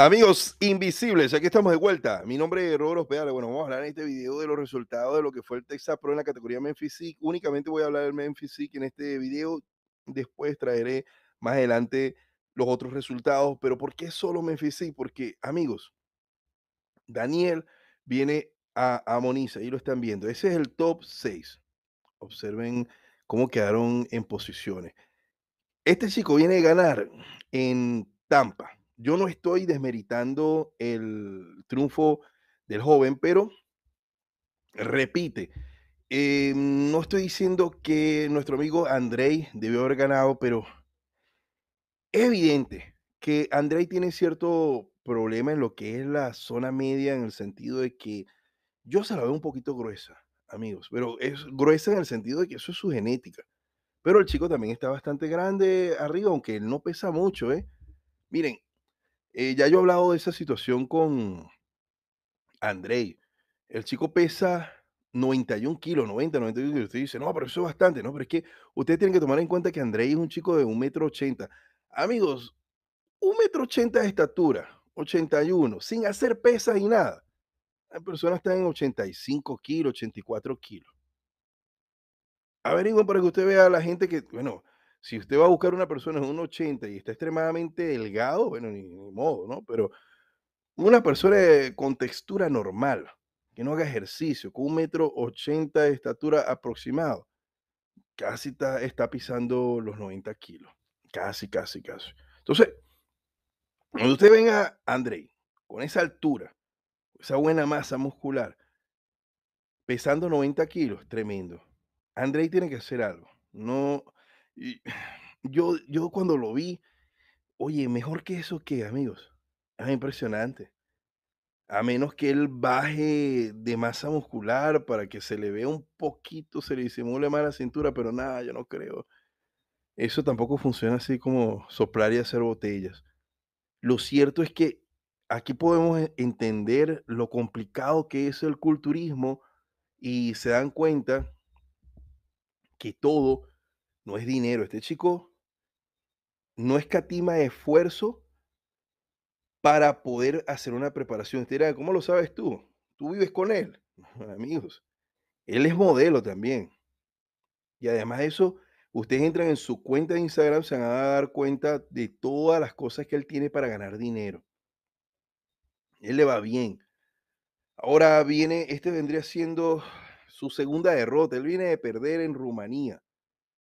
Amigos invisibles, aquí estamos de vuelta. Mi nombre es Roberto Pedale. Bueno, vamos a hablar en este video de los resultados de lo que fue el Texas Pro en la categoría Memphis Únicamente voy a hablar del Memphis en este video. Después traeré más adelante los otros resultados. Pero ¿por qué solo Memphis Porque, amigos, Daniel viene a, a Moniza, ahí lo están viendo. Ese es el top 6. Observen cómo quedaron en posiciones. Este chico viene a ganar en Tampa yo no estoy desmeritando el triunfo del joven, pero repite, eh, no estoy diciendo que nuestro amigo Andrei debió haber ganado, pero es evidente que Andrei tiene cierto problema en lo que es la zona media, en el sentido de que yo se la veo un poquito gruesa, amigos, pero es gruesa en el sentido de que eso es su genética. Pero el chico también está bastante grande arriba, aunque él no pesa mucho, ¿eh? Miren, eh, ya yo he hablado de esa situación con Andrei. El chico pesa 91 kilos, 90, 91 kilos. Usted dice, no, pero eso es bastante. No, pero es que ustedes tienen que tomar en cuenta que Andrei es un chico de 1,80 metro Amigos, 1,80 metro de estatura, 81, sin hacer pesas y nada. Las personas están en 85 kilos, 84 kilos. Averigüen para que usted vea a la gente que, bueno, si usted va a buscar una persona de un 80 y está extremadamente delgado, bueno, ni, modo, ¿no? Pero una persona con textura normal, que no haga ejercicio, con un metro 80 de estatura aproximado, casi está, está pisando los 90 kilos. Casi, casi, casi. Entonces, cuando usted venga, Andrei, con esa altura, esa buena masa muscular, pesando 90 kilos, tremendo. Andrei tiene que hacer algo. No, y yo, yo cuando lo vi, oye, mejor que eso que, amigos. Es impresionante. A menos que él baje de masa muscular para que se le vea un poquito, se le disimule más la cintura, pero nada, yo no creo. Eso tampoco funciona así como soplar y hacer botellas. Lo cierto es que aquí podemos e, entender lo complicado que es el culturismo y se dan cuenta que todo no es dinero. Este chico no escatima esfuerzo para poder hacer una preparación. Este ¿cómo lo sabes tú? Tú vives con él, amigos. Él es modelo también. Y además de eso, ustedes entran en su cuenta de Instagram, se van a dar cuenta de todas las cosas que él tiene para ganar dinero. Él le va bien. Ahora viene, este vendría siendo su segunda derrota. Él viene de perder en Rumanía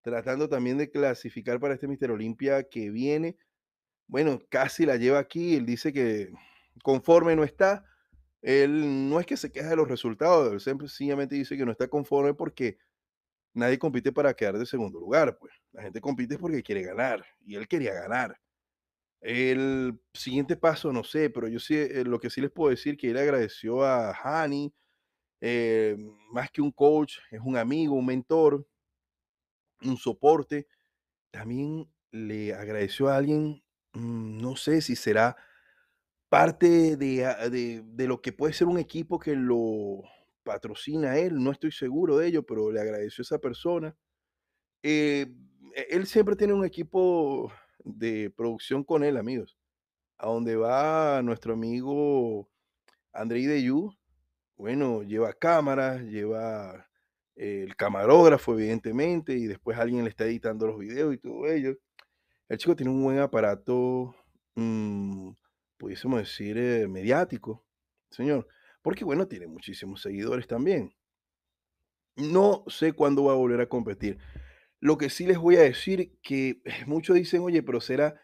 tratando también de clasificar para este Mister Olimpia que viene. Bueno, casi la lleva aquí, él dice que conforme no está, él no es que se queja de los resultados, él sencillamente dice que no está conforme porque nadie compite para quedar de segundo lugar, pues la gente compite porque quiere ganar y él quería ganar. El siguiente paso, no sé, pero yo sí, eh, lo que sí les puedo decir que él agradeció a Hani, eh, más que un coach, es un amigo, un mentor, un soporte. También le agradeció a alguien, mm, no sé si será parte ah, de, lo que puede ser un equipo que lo patrocina él, no estoy seguro de ello, pero le agradeció a esa persona. Eh, e, él siempre tiene un equipo de producción con él, amigos. A donde va nuestro amigo André de Yu, bueno, lleva cámaras, lleva el camarógrafo, evidentemente, y después alguien le está editando los videos y todo ello. El chico tiene un buen aparato, mm, pudiésemos decir, eh, mediático, señor, porque bueno, tiene muchísimos seguidores también. No sé cuándo va a volver a competir. Lo que sí les voy a decir que muchos dicen, oye, pero será,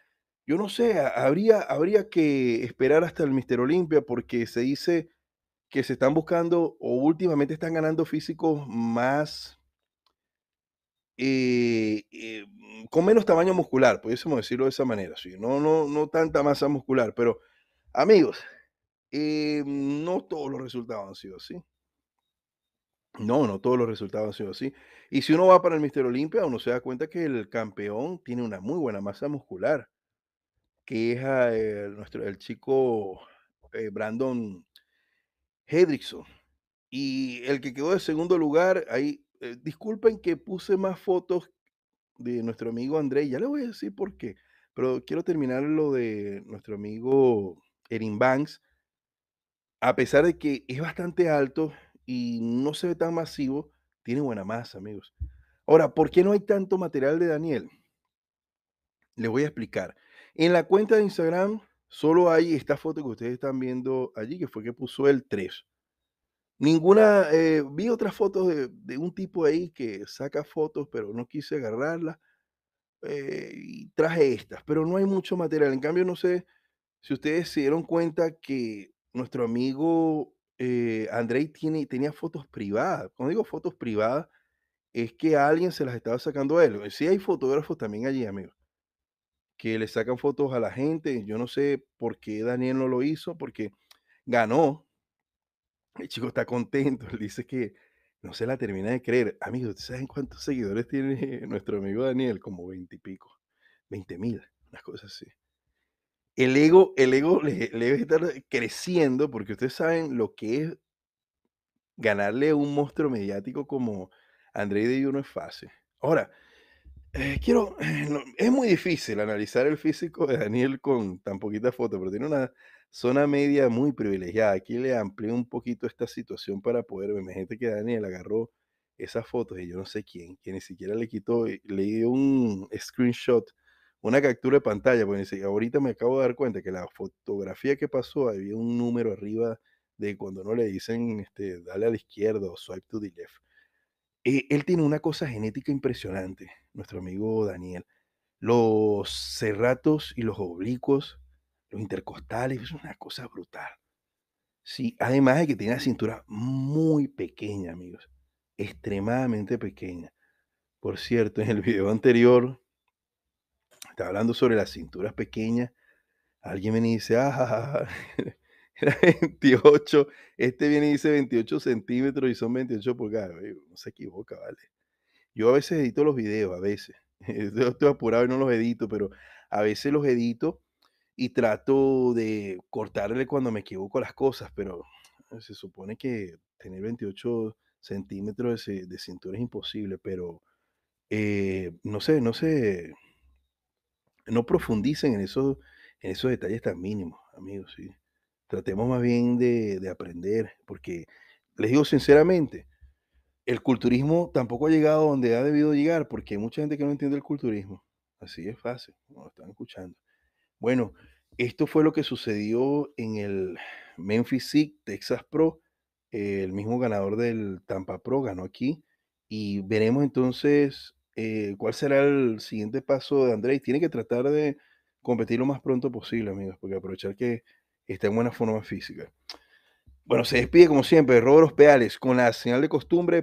yo no sé, habría, habría que esperar hasta el Mister Olimpia porque se dice que se están buscando o últimamente están ganando físicos más eh, eh, con menos tamaño muscular, pudiésemos decirlo de esa manera, ¿sí? no, no, no tanta masa muscular, pero amigos, eh, no todos los resultados han sido así. No, no todos los resultados han sido así. Y si uno va para el Mister Olimpia, uno se da cuenta que el campeón tiene una muy buena masa muscular, que es nuestro, el chico Brandon Hedrickson. Y el que quedó de segundo lugar, ahí, eh, disculpen que puse más fotos de nuestro amigo André, ya le voy a decir por qué, pero quiero terminar lo de nuestro amigo Erin Banks. A pesar de que es bastante alto y no se ve tan masivo, tiene buena masa, amigos. Ahora, ¿por qué no hay tanto material de Daniel? Les voy a explicar. En la cuenta de Instagram Solo hay esta foto que ustedes están viendo allí, que fue que puso el 3. Ninguna, eh, vi otras fotos de, un tipo ahí que saca fotos, pero no quise agarrarlas. Eh, y traje estas, pero no hay mucho material. En cambio, no sé si ustedes se dieron cuenta que nuestro amigo eh, Andrei tiene, tenía fotos privadas. Cuando digo fotos privadas, es que alguien se las estaba sacando a él. Si hay fotógrafos también allí, amigos que le sacan fotos a la gente. Yo no sé por qué Daniel no lo hizo, porque ganó. El chico está contento. Él dice que no se la termina de creer. Amigos, ¿saben cuántos seguidores tiene nuestro amigo Daniel? Como pico. Veinte mil, unas cosas así. El ego, el ego le, debe estar creciendo porque ustedes saben lo que es ganarle a un monstruo mediático como André de Yuno es fácil. Ahora, eh, quiero, eh, es muy difícil analizar el físico de Daniel con tan poquita foto, pero tiene una zona media muy privilegiada. Aquí le amplié un poquito esta situación para poder verme Imagínate que Daniel agarró esas fotos y yo no sé quién, que ni siquiera le quitó, eh, le dio un screenshot, una captura de pantalla, porque ahorita me acabo de dar cuenta que la fotografía que pasó había un número arriba de cuando no le dicen, este, dale a la izquierda o swipe to the left eh, él tiene una cosa genética impresionante, nuestro amigo Daniel. Los cerratos y los oblicuos, los intercostales, es una cosa brutal. Sí, además de que tiene la cintura muy pequeña, amigos. Extremadamente pequeña. Por cierto, en el video anterior, estaba hablando sobre las cinturas pequeñas. Alguien me dice, ah, 28, este viene y dice 28 centímetros y son 28 pulgadas. no se equivoca, vale. Yo a veces edito los videos, a veces. estoy apurado y no los edito, pero a veces los edito y trato de cortarle cuando me equivoco las cosas, pero se supone que tener 28 centímetros de, cintura es imposible, pero eh, no sé, no sé, no profundicen en esos, en esos detalles tan mínimos, amigos, sí. Tratemos más bien de, aprender, porque les digo sinceramente, el culturismo tampoco ha llegado donde ha debido llegar, porque hay mucha gente que no entiende el culturismo. Así es fácil, no lo están escuchando. Bueno, esto fue lo que sucedió en el Memphis Sick Texas Pro. Eh, el mismo ganador del Tampa Pro ganó aquí. Y veremos entonces eh, cuál será el siguiente paso de Andrés. Tiene que tratar de competir lo más pronto posible, amigos, porque aprovechar que está en buena forma física. Bueno, se despide como siempre Robert Peales con la señal de costumbre